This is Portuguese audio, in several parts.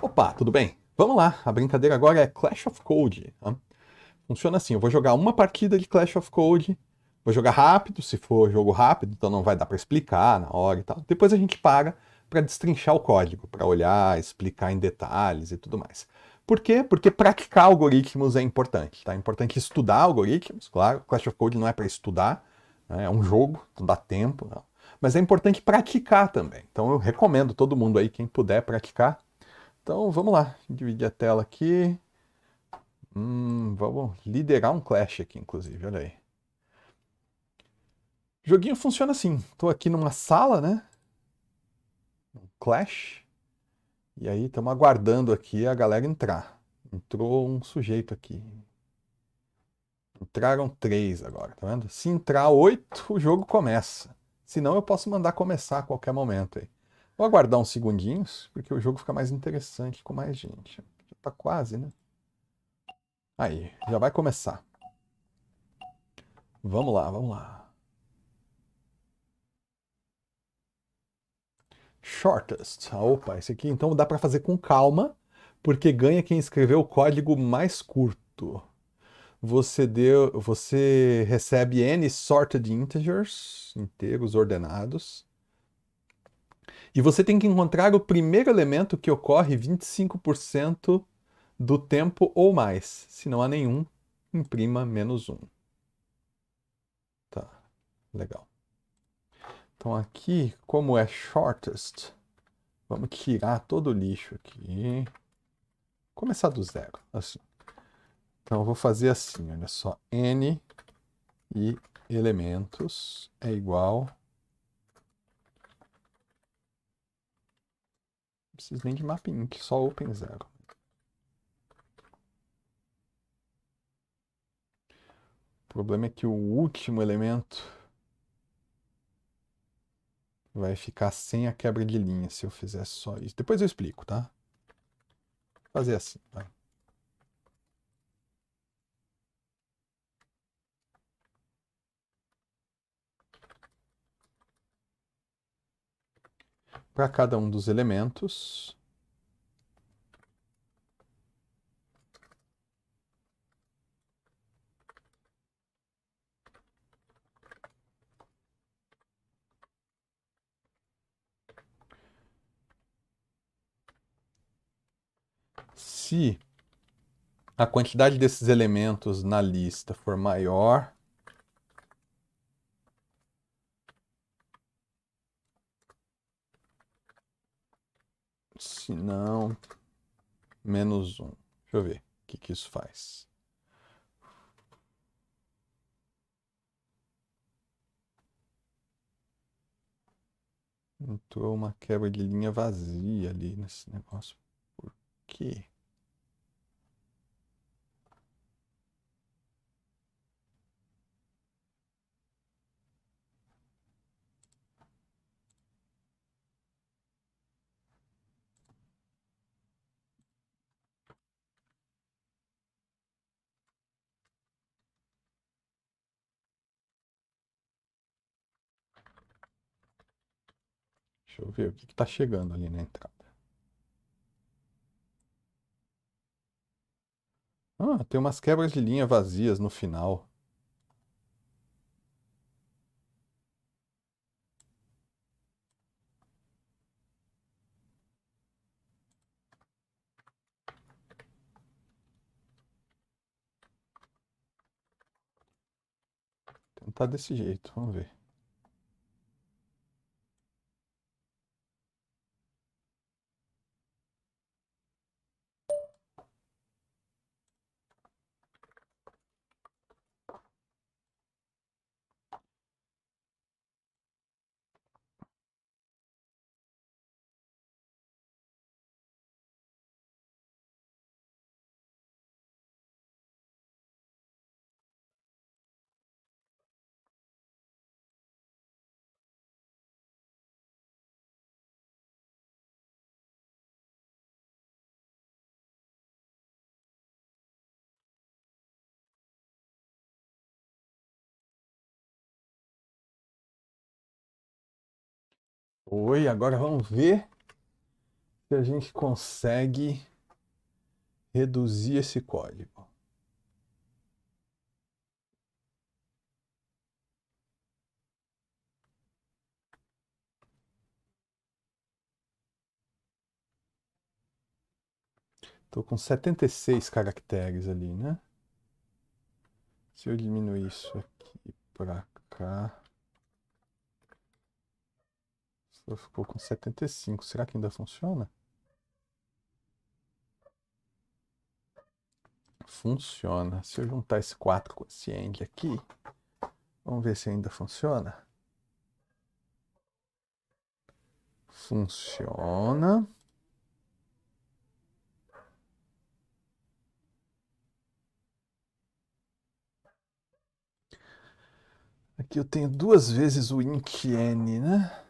Opa, tudo bem? Vamos lá, a brincadeira agora é Clash of Code. Tá? Funciona assim, eu vou jogar uma partida de Clash of Code, vou jogar rápido, se for jogo rápido, então não vai dar para explicar na hora e tal. Depois a gente para para destrinchar o código, para olhar, explicar em detalhes e tudo mais. Por quê? Porque praticar algoritmos é importante, tá? É importante estudar algoritmos, claro. Clash of Code não é para estudar, né? é um jogo, não dá tempo, não. Mas é importante praticar também. Então eu recomendo todo mundo aí, quem puder praticar, então vamos lá, dividir a tela aqui. Hum, vamos liderar um clash aqui, inclusive, olha aí. O joguinho funciona assim. Estou aqui numa sala, né? Um clash. E aí estamos aguardando aqui a galera entrar. Entrou um sujeito aqui. Entraram três agora, tá vendo? Se entrar oito, o jogo começa. Senão eu posso mandar começar a qualquer momento aí. Vou aguardar uns segundinhos, porque o jogo fica mais interessante com mais gente. Já tá quase, né? Aí, já vai começar. Vamos lá, vamos lá. Shortest. Ah, opa, esse aqui então dá para fazer com calma, porque ganha quem escreveu o código mais curto. Você deu, você recebe n sorted integers, inteiros ordenados, e você tem que encontrar o primeiro elemento que ocorre 25% do tempo ou mais. Se não há nenhum, imprima menos um. Tá, legal. Então aqui, como é shortest, vamos tirar todo o lixo aqui. Começar do zero, assim. Então eu vou fazer assim, olha só, n e elementos é igual preciso nem de mapping, só open zero. O problema é que o último elemento vai ficar sem a quebra de linha se eu fizer só isso. Depois eu explico, tá? Fazer assim, vai. para cada um dos elementos. Se a quantidade desses elementos na lista for maior se assim, não, menos um. Deixa eu ver o que, que isso faz. Entrou uma quebra de linha vazia ali nesse negócio. Por quê? Deixa eu ver o que está chegando ali na entrada. Ah, tem umas quebras de linha vazias no final. Tentar desse jeito, vamos ver. Oi, agora vamos ver se a gente consegue reduzir esse código. Estou com 76 caracteres ali, né? Se eu diminuir isso aqui para cá ficou com 75. Será que ainda funciona? Funciona. Se eu juntar esse 4 com esse end aqui, vamos ver se ainda funciona. Funciona. Aqui eu tenho duas vezes o INC N, né?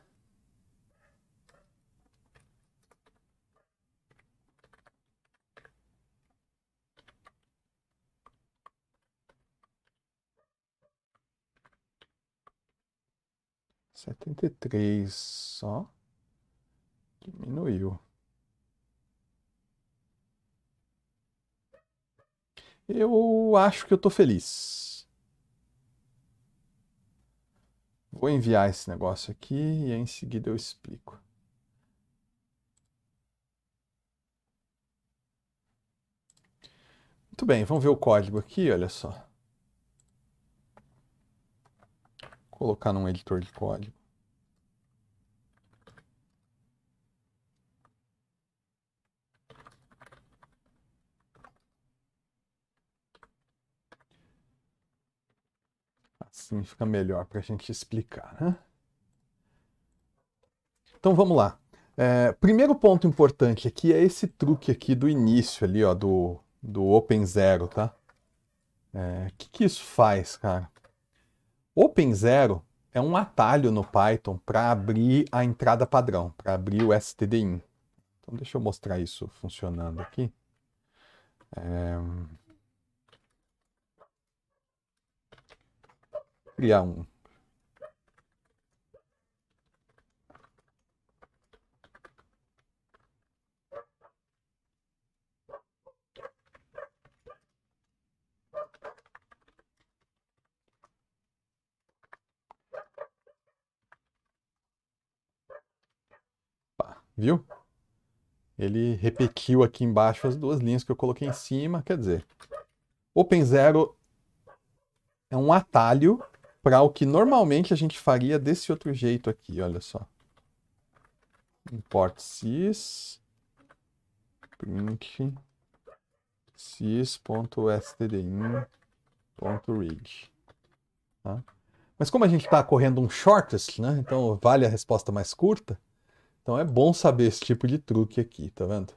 73 só. Diminuiu. Eu acho que eu tô feliz. Vou enviar esse negócio aqui e em seguida eu explico. Muito bem, vamos ver o código aqui, olha só. colocar num editor de código. Assim fica melhor para a gente explicar, né? Então vamos lá. É, primeiro ponto importante aqui é esse truque aqui do início ali, ó, do, do Open Zero, tá? O é, que, que isso faz, cara? Open Zero é um atalho no Python para abrir a entrada padrão, para abrir o stdin. Então deixa eu mostrar isso funcionando aqui. É... Hum, criar um viu? Ele repetiu aqui embaixo as duas linhas que eu coloquei em cima, quer dizer, Open Zero é um atalho para o que normalmente a gente faria desse outro jeito aqui, olha só. Import sys print sys.stdin.read. Tá? Mas como a gente está correndo um shortest, né? então vale a resposta mais curta, então é bom saber esse tipo de truque aqui, tá vendo?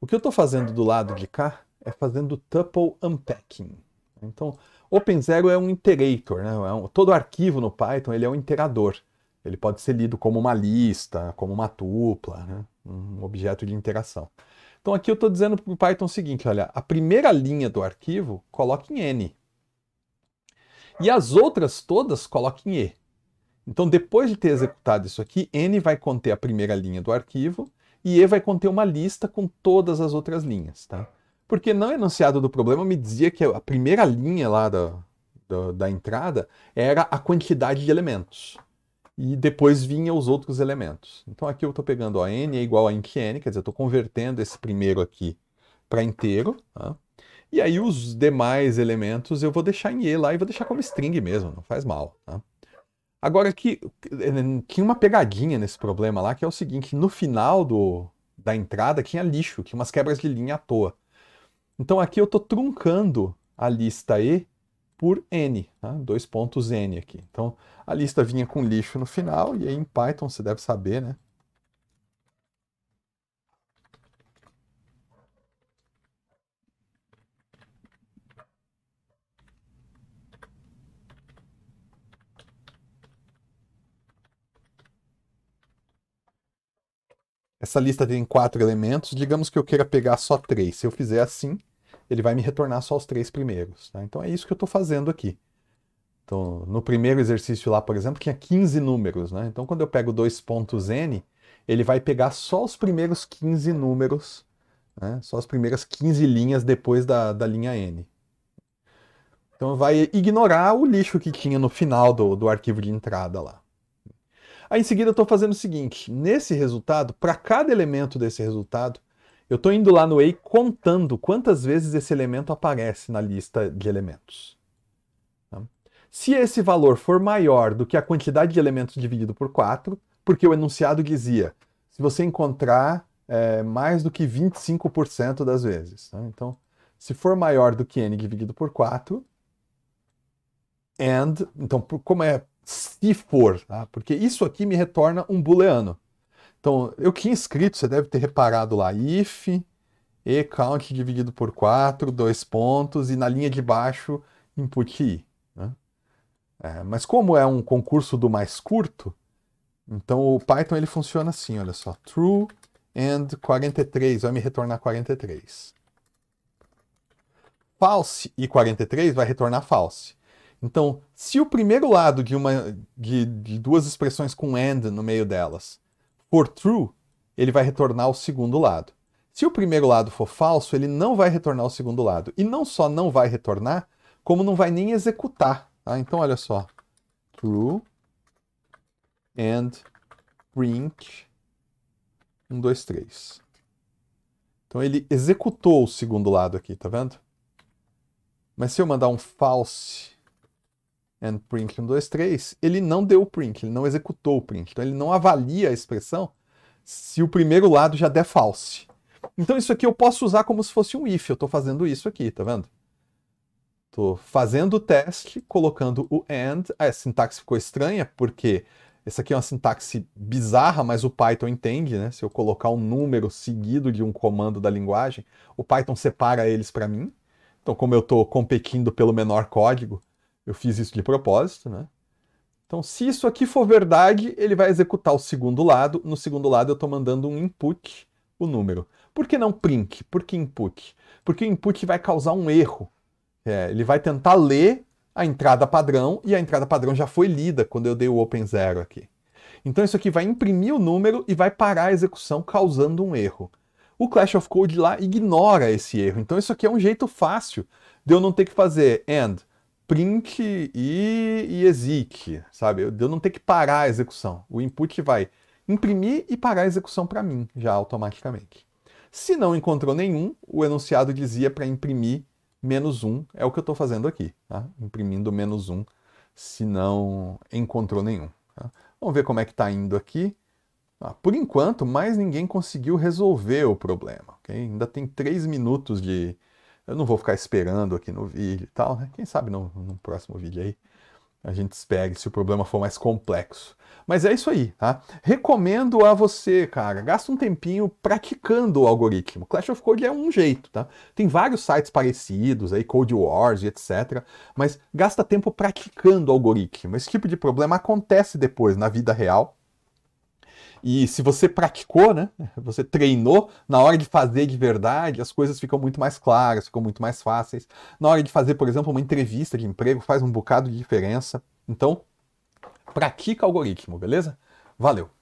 O que eu estou fazendo do lado de cá é fazendo tuple unpacking. Então, OpenZero é um iterator, né? É um, todo arquivo no Python ele é um iterador. Ele pode ser lido como uma lista, como uma tupla, né? um objeto de interação. Então aqui eu estou dizendo para o Python o seguinte, olha, a primeira linha do arquivo coloque em N. E as outras todas coloque em E. Então, depois de ter executado isso aqui, N vai conter a primeira linha do arquivo e E vai conter uma lista com todas as outras linhas, tá? Porque não enunciado do problema me dizia que a primeira linha lá da, da, da entrada era a quantidade de elementos. E depois vinha os outros elementos. Então aqui eu estou pegando a n é igual a int n, quer dizer, eu estou convertendo esse primeiro aqui para inteiro. Tá? E aí os demais elementos eu vou deixar em e lá e vou deixar como string mesmo, não faz mal. Tá? Agora que tinha uma pegadinha nesse problema lá, que é o seguinte, no final do, da entrada tinha lixo, tinha umas quebras de linha à toa. Então aqui eu estou truncando a lista E por N, tá? dois pontos N aqui. Então a lista vinha com lixo no final, e aí em Python você deve saber, né? Essa lista tem quatro elementos. Digamos que eu queira pegar só três. Se eu fizer assim, ele vai me retornar só os três primeiros. Tá? Então é isso que eu estou fazendo aqui. Então, no primeiro exercício lá, por exemplo, tinha 15 números. Né? Então, quando eu pego dois pontos n, ele vai pegar só os primeiros 15 números, né? só as primeiras 15 linhas depois da, da linha n. Então, vai ignorar o lixo que tinha no final do, do arquivo de entrada lá. Aí em seguida eu estou fazendo o seguinte: nesse resultado, para cada elemento desse resultado, eu estou indo lá no EI contando quantas vezes esse elemento aparece na lista de elementos. Tá? Se esse valor for maior do que a quantidade de elementos dividido por 4, porque o enunciado dizia, se você encontrar é, mais do que 25% das vezes. Né? Então, se for maior do que n dividido por 4, and, então, como é se for, tá? porque isso aqui me retorna um booleano. Então, eu que inscrito, você deve ter reparado lá, if e count dividido por 4, dois pontos, e na linha de baixo, input i. Né? É, mas como é um concurso do mais curto, então o Python ele funciona assim, olha só, true and 43, vai me retornar 43. False e 43 vai retornar false. Então, se o primeiro lado de, uma, de, de duas expressões com and no meio delas for true, ele vai retornar o segundo lado. Se o primeiro lado for falso, ele não vai retornar o segundo lado. E não só não vai retornar, como não vai nem executar. Tá? Então, olha só. True and print 1, 2, 3. Então, ele executou o segundo lado aqui, tá vendo? Mas se eu mandar um false and print 123, ele não deu o print, ele não executou o print. Então ele não avalia a expressão se o primeiro lado já der false. Então isso aqui eu posso usar como se fosse um if, eu estou fazendo isso aqui, tá vendo? Estou fazendo o teste, colocando o and, a sintaxe ficou estranha, porque essa aqui é uma sintaxe bizarra, mas o Python entende, né? Se eu colocar um número seguido de um comando da linguagem, o Python separa eles para mim. Então, como eu estou competindo pelo menor código, eu fiz isso de propósito, né? Então, se isso aqui for verdade, ele vai executar o segundo lado. No segundo lado, eu estou mandando um input, o número. Por que não print? Por que input? Porque o input vai causar um erro. É, ele vai tentar ler a entrada padrão e a entrada padrão já foi lida quando eu dei o open zero aqui. Então isso aqui vai imprimir o número e vai parar a execução causando um erro. O Clash of Code lá ignora esse erro. Então isso aqui é um jeito fácil de eu não ter que fazer and print e, e exec, sabe? Eu, eu não tenho que parar a execução. O input vai imprimir e parar a execução para mim, já automaticamente. Se não encontrou nenhum, o enunciado dizia para imprimir menos um, é o que eu estou fazendo aqui, tá? imprimindo menos um, se não encontrou nenhum. Tá? Vamos ver como é que está indo aqui. Ah, por enquanto, mais ninguém conseguiu resolver o problema. Okay? Ainda tem 3 minutos de, eu não vou ficar esperando aqui no vídeo e tal, né? Quem sabe no, no próximo vídeo aí a gente espere se o problema for mais complexo. Mas é isso aí, tá? Recomendo a você, cara, gasta um tempinho praticando o algoritmo. Clash of Code é um jeito, tá? Tem vários sites parecidos aí, Code Wars e etc. Mas gasta tempo praticando o algoritmo. Esse tipo de problema acontece depois na vida real e se você praticou, né? Você treinou, na hora de fazer de verdade, as coisas ficam muito mais claras, ficam muito mais fáceis. Na hora de fazer, por exemplo, uma entrevista de emprego, faz um bocado de diferença. Então, pratica algoritmo, beleza? Valeu!